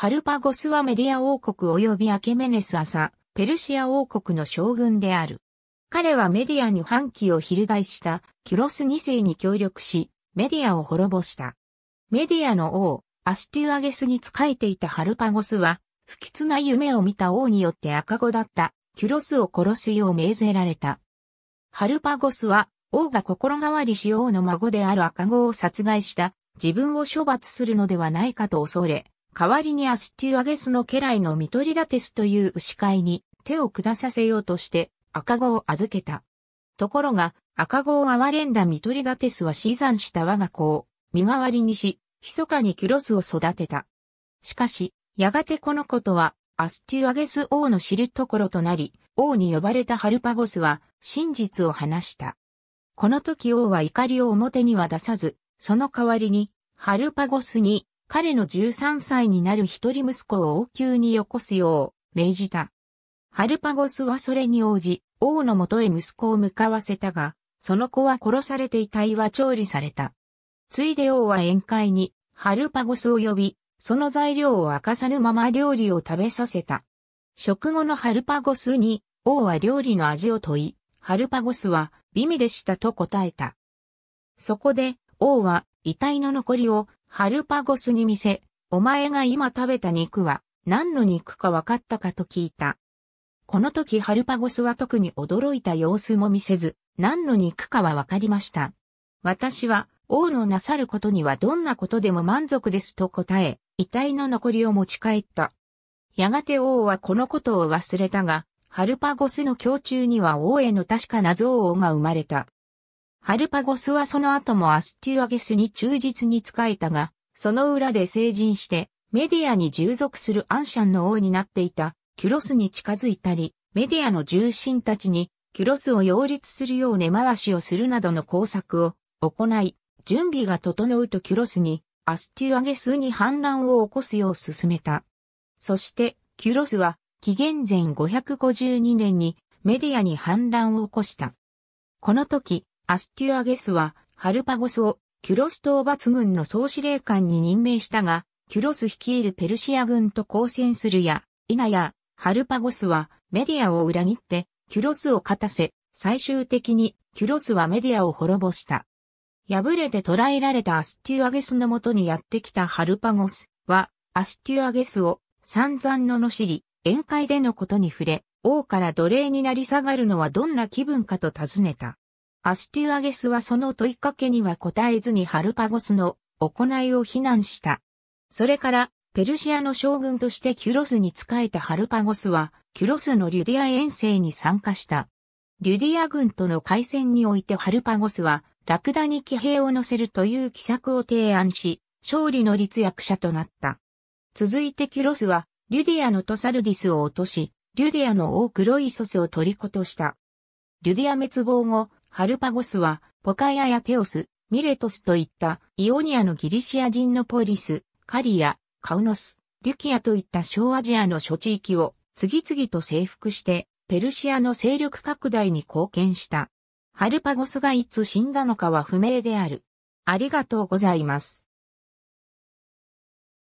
ハルパゴスはメディア王国及びアケメネス朝、ペルシア王国の将軍である。彼はメディアに反旗を翻したキュロス2世に協力し、メディアを滅ぼした。メディアの王、アスティュアゲスに仕えていたハルパゴスは、不吉な夢を見た王によって赤子だったキュロスを殺すよう命ぜられた。ハルパゴスは、王が心変わりし王の孫である赤子を殺害した、自分を処罰するのではないかと恐れ、代わりにアスティアゲスの家来のミトリダテスという牛飼いに手を下させようとして赤子を預けた。ところが赤子を哀れんだミトリダテスは死産した我が子を身代わりにし、密かにキュロスを育てた。しかし、やがてこのことはアスティアゲス王の知るところとなり、王に呼ばれたハルパゴスは真実を話した。この時王は怒りを表には出さず、その代わりに、ハルパゴスに彼の13歳になる一人息子を王宮によこすよう命じた。ハルパゴスはそれに応じ、王のもとへ息子を向かわせたが、その子は殺されて遺体は調理された。ついで王は宴会に、ハルパゴスを呼び、その材料を明かさぬまま料理を食べさせた。食後のハルパゴスに、王は料理の味を問い、ハルパゴスは、美味でしたと答えた。そこで、王は、遺体の残りをハルパゴスに見せ、お前が今食べた肉は何の肉か分かったかと聞いた。この時ハルパゴスは特に驚いた様子も見せず、何の肉かは分かりました。私は王のなさることにはどんなことでも満足ですと答え、遺体の残りを持ち帰った。やがて王はこのことを忘れたが、ハルパゴスの胸中には王への確かな憎悪が生まれた。ハルパゴスはその後もアスティアゲスに忠実に仕えたが、その裏で成人して、メディアに従属するアンシャンの王になっていた、キュロスに近づいたり、メディアの重臣たちに、キュロスを擁立するよう根回しをするなどの工作を行い、準備が整うとキュロスに、アスティアゲスに反乱を起こすよう進めた。そして、キュロスは、紀元前552年にメディアに反乱を起こした。この時、アスティアゲスは、ハルパゴスを、キュロス討伐軍の総司令官に任命したが、キュロス率いるペルシア軍と交戦するや、ナや、ハルパゴスはメディアを裏切って、キュロスを勝たせ、最終的にキュロスはメディアを滅ぼした。敗れて捕らえられたアスティアゲスのもとにやってきたハルパゴスは、アスティアゲスを散々罵り、宴会でのことに触れ、王から奴隷になり下がるのはどんな気分かと尋ねた。アスティアゲスはその問いかけには答えずにハルパゴスの行いを非難した。それから、ペルシアの将軍としてキュロスに仕えたハルパゴスは、キュロスのリュディア遠征に参加した。リュディア軍との海戦においてハルパゴスは、ラクダに騎兵を乗せるという奇策を提案し、勝利の立役者となった。続いてキュロスは、リュディアのトサルディスを落とし、リュディアの王クロイソスを取りことした。リュディア滅亡後、ハルパゴスは、ポカアやテオス、ミレトスといったイオニアのギリシア人のポリス、カリア、カウノス、リュキアといった小アジアの諸地域を次々と征服して、ペルシアの勢力拡大に貢献した。ハルパゴスがいつ死んだのかは不明である。ありがとうございます。